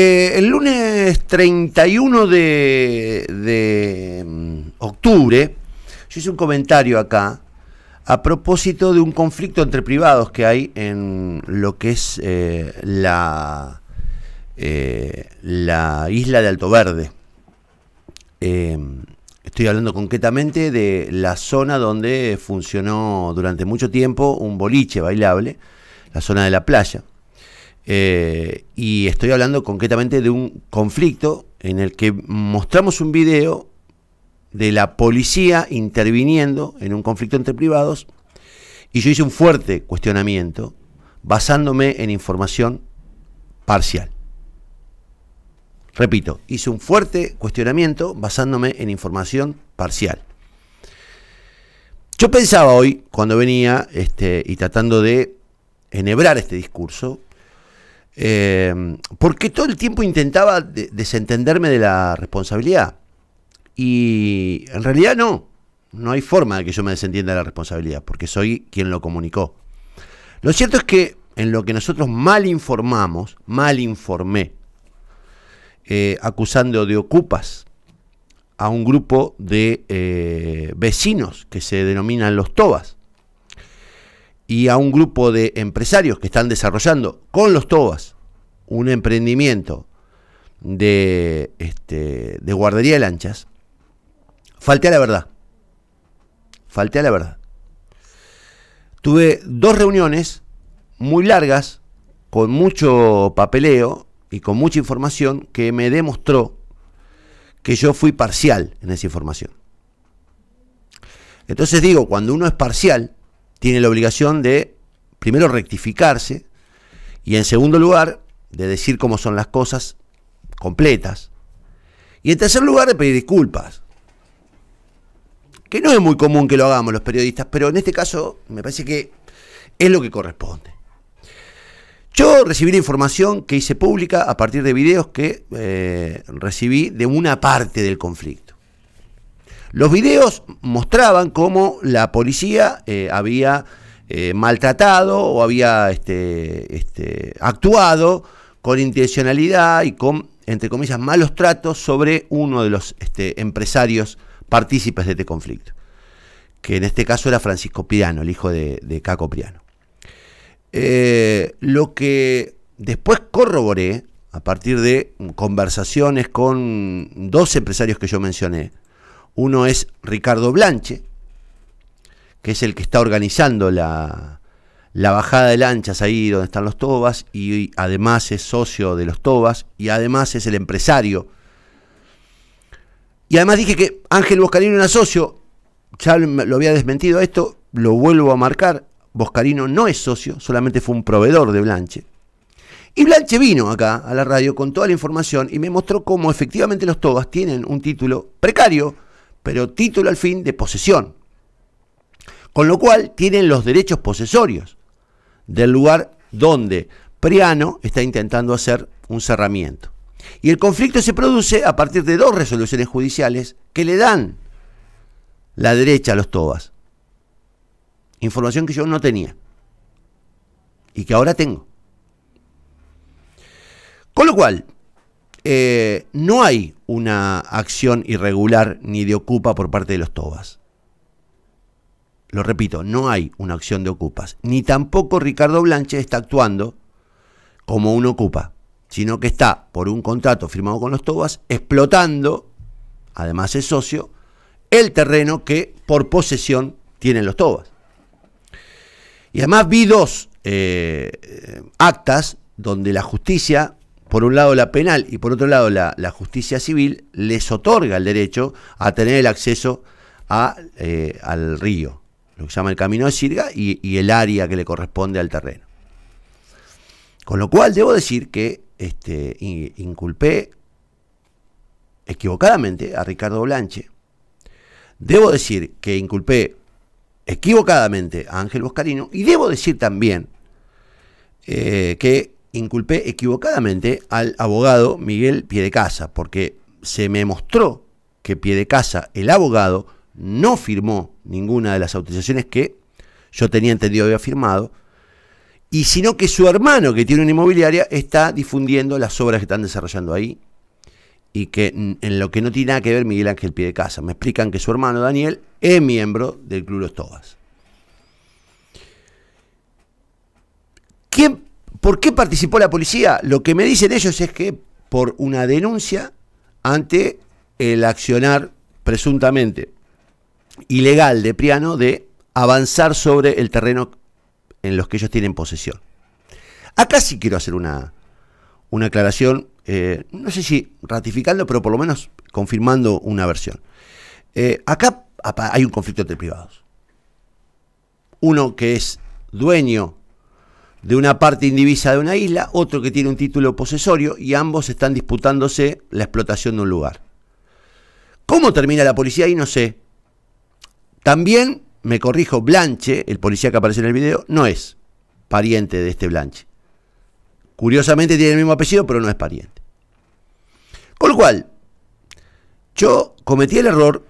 Eh, el lunes 31 de, mm, octubre, yo hice un comentario acá a propósito de un conflicto entre privados que hay en lo que es eh, la, eh, la isla de Alto Verde. Em, estoy hablando concretamente de la zona donde funcionó durante mucho tiempo un boliche bailable, la zona de la playa. Eh, y estoy hablando concretamente de un conflicto en el que mostramos un video de la policía interviniendo en un conflicto entre privados y yo hice un fuerte cuestionamiento basándome en información parcial. Repito, hice un fuerte cuestionamiento basándome en información parcial. Yo pensaba hoy, cuando venía este, y tratando de enhebrar este discurso, Em, porque todo el tiempo intentaba desentenderme de la responsabilidad. Y en realidad no. No hay forma de que yo me desentienda de la responsabilidad, porque soy quien lo comunicó. Lo cierto es que en lo que nosotros mal informamos, mal informé, eh, acusando de ocupas a un grupo de eh, vecinos que se denominan los tobas, y a un grupo de empresarios que están desarrollando con los Tobas un emprendimiento de, este, de guardería de lanchas, falté a la verdad. Falté a la verdad. Tuve dos reuniones muy largas, con mucho papeleo y con mucha información que me demostró que yo fui parcial en esa información. Entonces digo, cuando uno es parcial, tiene la obligación de, primero, rectificarse y, en segundo lugar, de decir cómo son las cosas completas. Y en tercer lugar, de pedir disculpas. Que no es muy común que lo hagamos los periodistas, pero en este caso me parece que es lo que corresponde. Yo recibí la información que hice pública a partir de videos que eh, recibí de una parte del conflicto. Los videos mostraban cómo la policía eh, había eh, maltratado o había este, este, actuado con intencionalidad y con, entre comillas, malos tratos sobre uno de los este, empresarios partícipes de este conflicto, que en este caso era Francisco Piano, el hijo de, Caco Priano. Eh, lo que después corroboré a partir de conversaciones con dos empresarios que yo mencioné, uno es Ricardo Blanche, que es el que está organizando la, bajada de lanchas ahí donde están los Tobas, y además es socio de los Tobas, y además es el empresario. Y además dije que Ángel Boscarino era socio, ya lo había desmentido esto, lo vuelvo a marcar, Boscarino no es socio, solamente fue un proveedor de Blanche. Y Blanche vino acá a la radio con toda la información y me mostró cómo efectivamente los Tobas tienen un título precario, pero título al fin de posesión. Con lo cual tienen los derechos posesorios del lugar donde Priano está intentando hacer un cerramiento. Y el conflicto se produce a partir de dos resoluciones judiciales que le dan la derecha a los Tobas. Información que yo no tenía y que ahora tengo. Con lo cual, eh, no hay una acción irregular ni de ocupa por parte de los tobas. Lo repito, no hay una acción de ocupas. Ni tampoco Ricardo Blanche está actuando como un ocupa, sino que está, por un contrato firmado con los tobas, explotando, además es socio, el terreno que por posesión tienen los tobas. Y además vi dos eh, eh, actas donde la justicia por un lado la penal y por otro lado la, justicia civil, les otorga el derecho a tener el acceso eh, al río, lo que se llama el camino de Sirga y, el área que le corresponde al terreno. Con lo cual debo decir que este, inculpé equivocadamente a Ricardo Blanche. Debo decir que inculpé equivocadamente a Ángel Boscarino y debo decir también eh, que inculpé equivocadamente al abogado Miguel Piedecasa, porque se me mostró que Piedecasa, el abogado, no firmó ninguna de las autorizaciones que yo tenía entendido había firmado, y sino que su hermano, que tiene una inmobiliaria, está difundiendo las obras que están desarrollando ahí y que en lo que no tiene nada que ver Miguel Ángel Piedecasa. Me explican que su hermano Daniel es miembro del Club Los Tobas. ¿Quién ¿Por qué participó la policía? Lo que me dicen ellos es que por una denuncia ante el accionar presuntamente ilegal de Priano de avanzar sobre el terreno en los que ellos tienen posesión. Acá sí quiero hacer una, una aclaración, eh, no sé si ratificando, pero por lo menos confirmando una versión. Eh, acá hay un conflicto entre privados. Uno que es dueño de una parte indivisa de una isla, otro que tiene un título posesorio y ambos están disputándose la explotación de un lugar. ¿Cómo termina la policía ahí? No sé. También, me corrijo, Blanche, el policía que aparece en el video, no es pariente de este Blanche. Curiosamente tiene el mismo apellido, pero no es pariente. Con lo cual, yo cometí el error,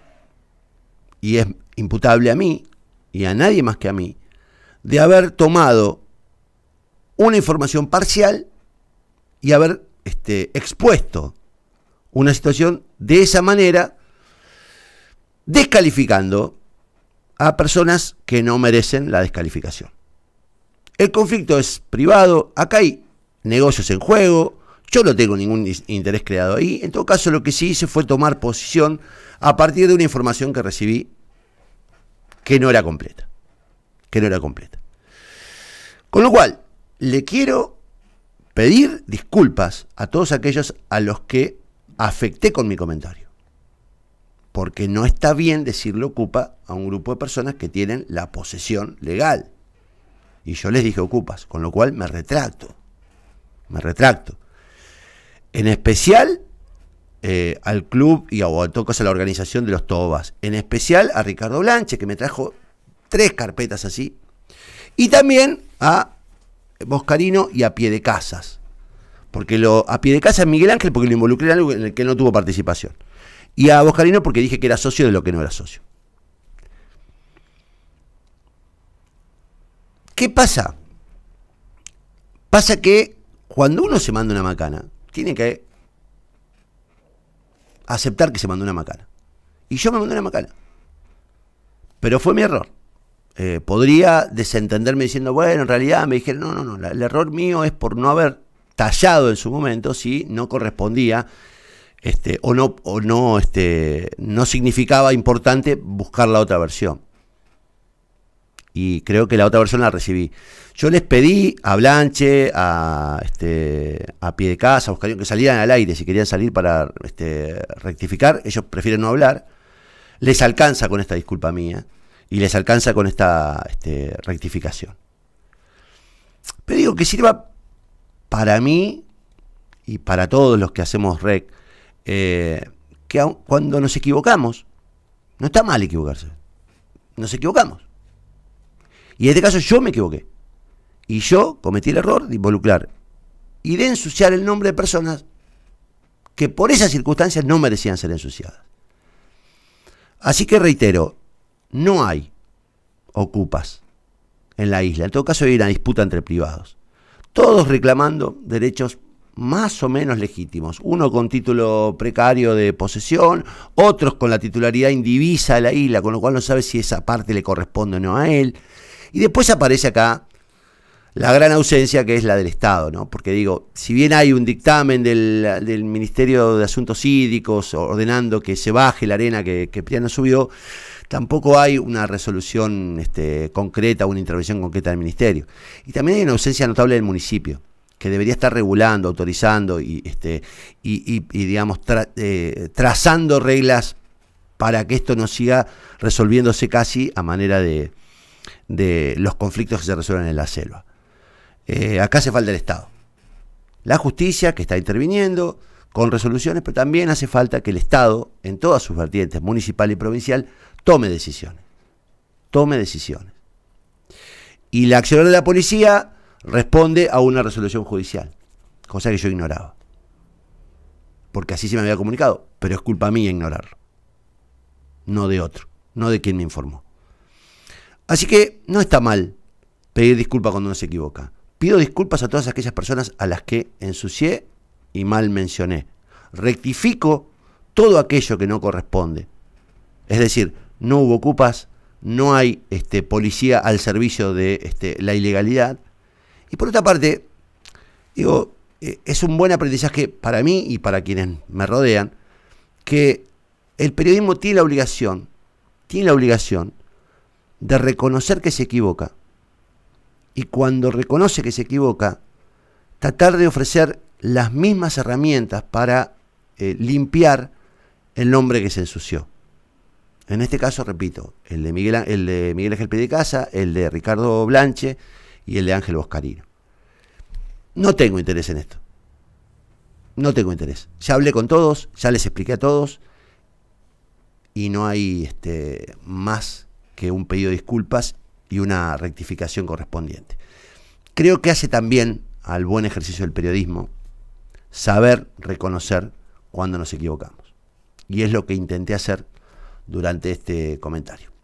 y es imputable a mí, y a nadie más que a mí, de haber tomado una información parcial y haber este, expuesto una situación de esa manera, descalificando a personas que no merecen la descalificación. El conflicto es privado, acá hay negocios en juego, yo no tengo ningún interés creado ahí, en todo caso lo que sí hice fue tomar posición a partir de una información que recibí que no era completa, que no era completa. Con lo cual, le quiero pedir disculpas a todos aquellos a los que afecté con mi comentario. Porque no está bien decirle ocupa a un grupo de personas que tienen la posesión legal. Y yo les dije ocupas, con lo cual me retracto. Me retracto. En especial eh, al club y a, a a la organización de los Tobas. En especial a Ricardo Blanche, que me trajo tres carpetas así. Y también a Boscarino y a pie de casas. Porque lo, a pie de casa Miguel Ángel porque lo involucré en algo en el que no tuvo participación. Y a Boscarino porque dije que era socio de lo que no era socio. ¿Qué pasa? Pasa que cuando uno se manda una macana, tiene que aceptar que se mandó una macana. Y yo me mandé una macana. Pero fue mi error. Eh, podría desentenderme diciendo, bueno, en realidad me dijeron, no, no, no, el error mío es por no haber tallado en su momento si no correspondía este, o, no, o no, este, no significaba importante buscar la otra versión. Y creo que la otra versión la recibí. Yo les pedí a Blanche, a, este, a pie de casa, a que salieran al aire si querían salir para este, rectificar. Ellos prefieren no hablar. Les alcanza con esta disculpa mía y les alcanza con esta este, rectificación. Pero digo que sirva para mí y para todos los que hacemos rec, eh, que cuando nos equivocamos, no está mal equivocarse, nos equivocamos. Y en este caso yo me equivoqué. Y yo cometí el error de involucrar y de ensuciar el nombre de personas que por esas circunstancias no merecían ser ensuciadas. Así que reitero, no hay ocupas en la isla. En todo caso hay una disputa entre privados. Todos reclamando derechos más o menos legítimos. Uno con título precario de posesión, otros con la titularidad indivisa de la isla, con lo cual no sabe si esa parte le corresponde o no a él. Y después aparece acá la gran ausencia que es la del Estado, ¿no? Porque digo, si bien hay un dictamen del, Ministerio de Asuntos Hídricos ordenando que se baje la arena que, que Priano subió, tampoco hay una resolución este, concreta, una intervención concreta del Ministerio. Y también hay una ausencia notable del municipio que debería estar regulando, autorizando y, este, y, y, digamos, eh, trazando reglas para que esto no siga resolviéndose casi a manera de, de los conflictos que se resuelven en la selva. Eh, acá hace falta el Estado. La justicia que está interviniendo con resoluciones, pero también hace falta que el Estado, en todas sus vertientes, municipal y provincial, tome decisiones. Tome decisiones. Y la acción de la policía responde a una resolución judicial, cosa que yo ignoraba. Porque así se me había comunicado, pero es culpa mía ignorarlo. No de otro, no de quien me informó. Así que no está mal pedir disculpas cuando uno se equivoca. Pido disculpas a todas aquellas personas a las que ensucié y mal mencioné. Rectifico todo aquello que no corresponde. Es decir, no hubo ocupas, no hay este, policía al servicio de este, la ilegalidad. Y por otra parte, digo, eh, es un buen aprendizaje para mí y para quienes me rodean, que el periodismo tiene la obligación, tiene la obligación de reconocer que se equivoca, y cuando reconoce que se equivoca, tratar de ofrecer las mismas herramientas para eh, limpiar el nombre que se ensució. En este caso, repito, el de Miguel, el de Miguel Ángel Casa, el de Ricardo Blanche y el de Ángel Boscarino. No tengo interés en esto. No tengo interés. Ya hablé con todos, ya les expliqué a todos y no hay este, más que un pedido de disculpas y una rectificación correspondiente. Creo que hace también al buen ejercicio del periodismo saber reconocer cuando nos equivocamos. Y es lo que intenté hacer durante este comentario.